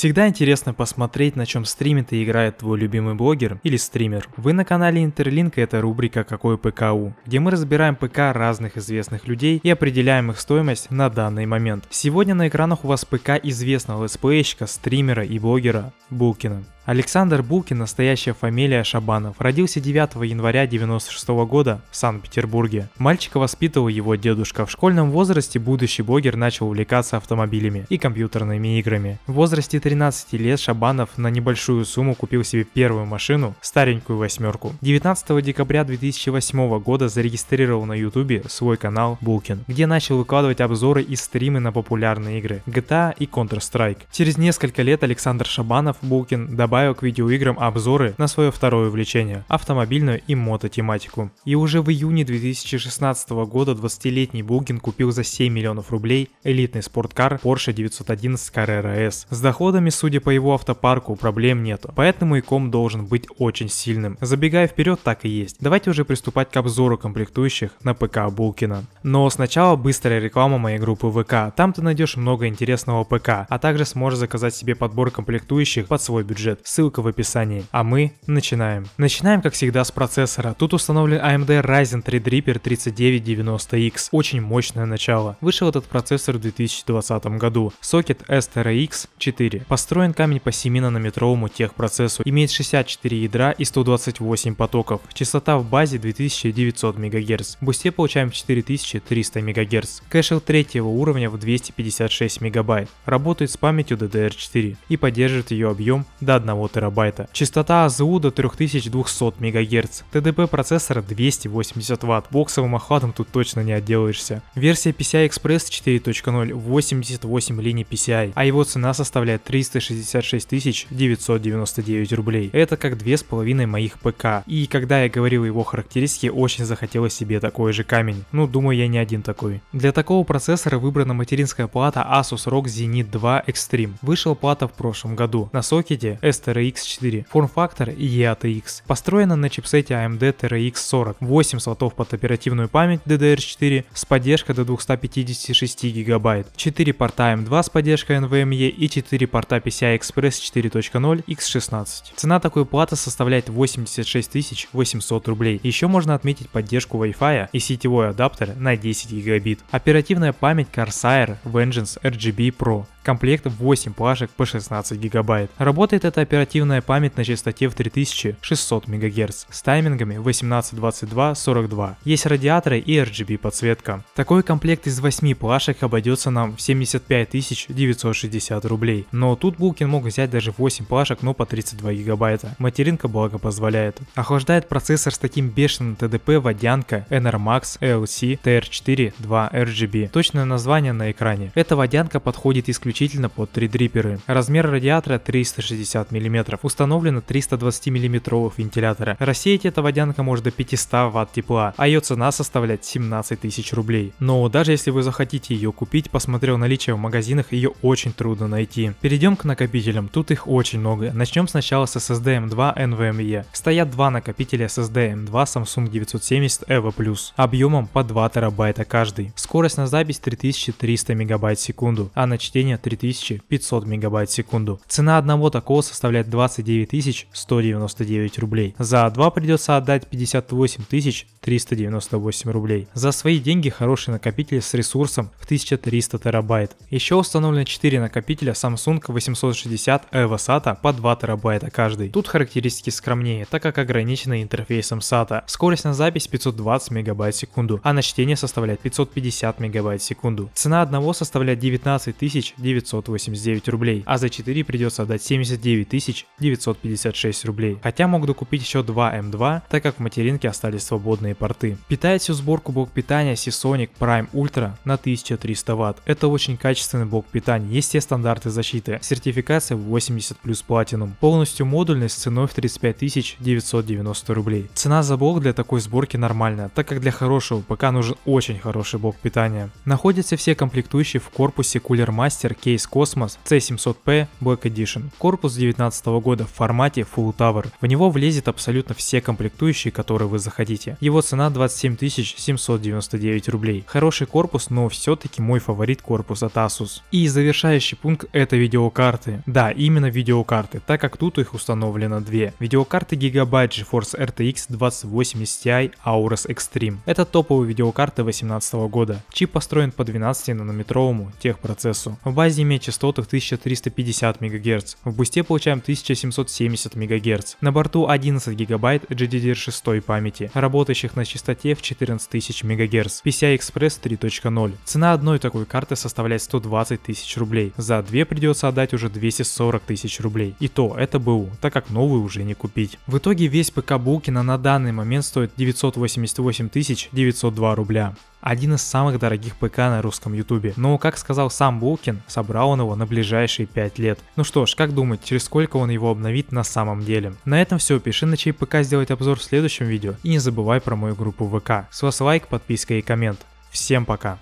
Всегда интересно посмотреть, на чем стримит и играет твой любимый блогер или стример. Вы на канале Интерлинк это рубрика «Какой ПКУ», где мы разбираем ПК разных известных людей и определяем их стоимость на данный момент. Сегодня на экранах у вас ПК известного летсплейщика, стримера и блогера Булкина. Александр Булкин, настоящая фамилия Шабанов, родился 9 января 1996 года в Санкт-Петербурге. Мальчика воспитывал его дедушка. В школьном возрасте будущий блогер начал увлекаться автомобилями и компьютерными играми. В возрасте 13 лет Шабанов на небольшую сумму купил себе первую машину, старенькую восьмерку. 19 декабря 2008 года зарегистрировал на ютубе свой канал Булкин, где начал выкладывать обзоры и стримы на популярные игры GTA и Counter-Strike. Через несколько лет Александр Шабанов Булкин добавил добавил к видеоиграм обзоры на свое второе увлечение – автомобильную и мототематику. И уже в июне 2016 года 20-летний Булгин купил за 7 миллионов рублей элитный спорткар Porsche 911 Carrera S. С доходами, судя по его автопарку, проблем нету, поэтому и ком должен быть очень сильным. Забегая вперед, так и есть. Давайте уже приступать к обзору комплектующих на ПК Булкина. Но сначала быстрая реклама моей группы ВК. Там ты найдешь много интересного ПК, а также сможешь заказать себе подбор комплектующих под свой бюджет ссылка в описании. А мы начинаем. Начинаем, как всегда, с процессора. Тут установлен AMD Ryzen Threadripper 3990X. Очень мощное начало. Вышел этот процессор в 2020 году. Сокет STRX 4. Построен камень по 7 нанометровому техпроцессу. Имеет 64 ядра и 128 потоков. Частота в базе 2900 МГц. В бусте получаем 4300 МГц. Кэшел третьего уровня в 256 МБ. Работает с памятью DDR4 и поддерживает ее объем до 1 1 терабайта. Частота АЗУ до 3200 МГц. ТДП процессора 280 Вт. Боксовым охватом тут точно не отделаешься. Версия PCI Express 4.0 88 линий PCI, а его цена составляет 366 999 рублей. Это как две с половиной моих ПК. И когда я говорил его характеристики, очень захотелось себе такой же камень. Ну, думаю, я не один такой. Для такого процессора выбрана материнская плата Asus ROG Zenit 2 Extreme. Вышла плата в прошлом году. На сокете s TRX4, форм-фактор EATX. Построена на чипсете AMD TRX40, 8 слотов под оперативную память DDR4 с поддержкой до 256 гигабайт 4 порта M2 а с поддержкой NVMe и 4 порта PCI Express 4.0 X16. Цена такой платы составляет 86 800 рублей. Еще можно отметить поддержку Wi-Fi и сетевой адаптер на 10 гигабит. Оперативная память Corsair Vengeance RGB Pro Комплект 8 плашек по 16 гигабайт. Работает эта оперативная память на частоте в 3600 МГц с таймингами 18-22-42. Есть радиаторы и RGB подсветка. Такой комплект из 8 плашек обойдется нам в 75 960 рублей. Но тут Булкин мог взять даже 8 плашек, но по 32 гигабайта. Материнка благо позволяет. Охлаждает процессор с таким бешеным ТДП водянка NRMax LC TR4 2 RGB. Точное название на экране. Эта водянка подходит исключительно исключительно под 3D-риперы. Размер радиатора 360 мм. Установлено 320 мм вентилятора. Рассеять эта водянка может до 500 Вт тепла, а ее цена составляет 17 тысяч рублей. Но даже если вы захотите ее купить, посмотрел наличие в магазинах, ее очень трудно найти. Перейдем к накопителям, тут их очень много. Начнем сначала с SSD M2 NVMe. Стоят два накопителя SSD M2 эм Samsung 970 EVO+, объемом по 2 терабайта каждый. Скорость на запись 3300 мегабайт в секунду, а на чтение 3500 мегабайт в секунду. Цена одного такого составляет 29 199 рублей. За два придется отдать 58 398 рублей. За свои деньги хороший накопитель с ресурсом в 1300 терабайт. Еще установлено 4 накопителя Samsung 860 EVO SATA по 2 терабайта каждый. Тут характеристики скромнее, так как ограничены интерфейсом SATA. Скорость на запись 520 мегабайт в секунду, а на чтение составляет 550 мегабайт в секунду. Цена одного составляет 19 900 989 рублей, а за 4 придется отдать 79 956 рублей. Хотя мог докупить еще 2 М2, эм так как в материнке остались свободные порты. Питает всю сборку блок питания Seasonic Prime Ultra на 1300 Вт. Это очень качественный блок питания, есть все стандарты защиты. Сертификация 80 плюс Platinum. Полностью модульный с ценой в 35 990 рублей. Цена за блок для такой сборки нормальная, так как для хорошего ПК нужен очень хороший блок питания. Находятся все комплектующие в корпусе Cooler Master кейс Cosmos C700P Black Edition. Корпус 2019 года в формате Full Tower. В него влезет абсолютно все комплектующие, которые вы захотите. Его цена 27 799 рублей. Хороший корпус, но все-таки мой фаворит корпус от Asus. И завершающий пункт это видеокарты. Да, именно видеокарты, так как тут их установлено две. Видеокарты Gigabyte GeForce RTX 2080 Ti Aorus Extreme. Это топовые видеокарты 2018 года. Чип построен по 12 нанометровому техпроцессу. В базе плазме частотах 1350 МГц, в бусте получаем 1770 МГц. На борту 11 ГБ GDDR6 памяти, работающих на частоте в 14000 МГц, PCI Express 3.0. Цена одной такой карты составляет 120 тысяч рублей, за две придется отдать уже 240 тысяч рублей. И то это БУ, так как новую уже не купить. В итоге весь ПК Букина на данный момент стоит 988 902 рубля один из самых дорогих ПК на русском ютубе. Но, как сказал сам Булкин, собрал он его на ближайшие 5 лет. Ну что ж, как думать, через сколько он его обновит на самом деле? На этом все, пиши на чей ПК сделать обзор в следующем видео и не забывай про мою группу ВК. С вас лайк, подписка и коммент. Всем пока!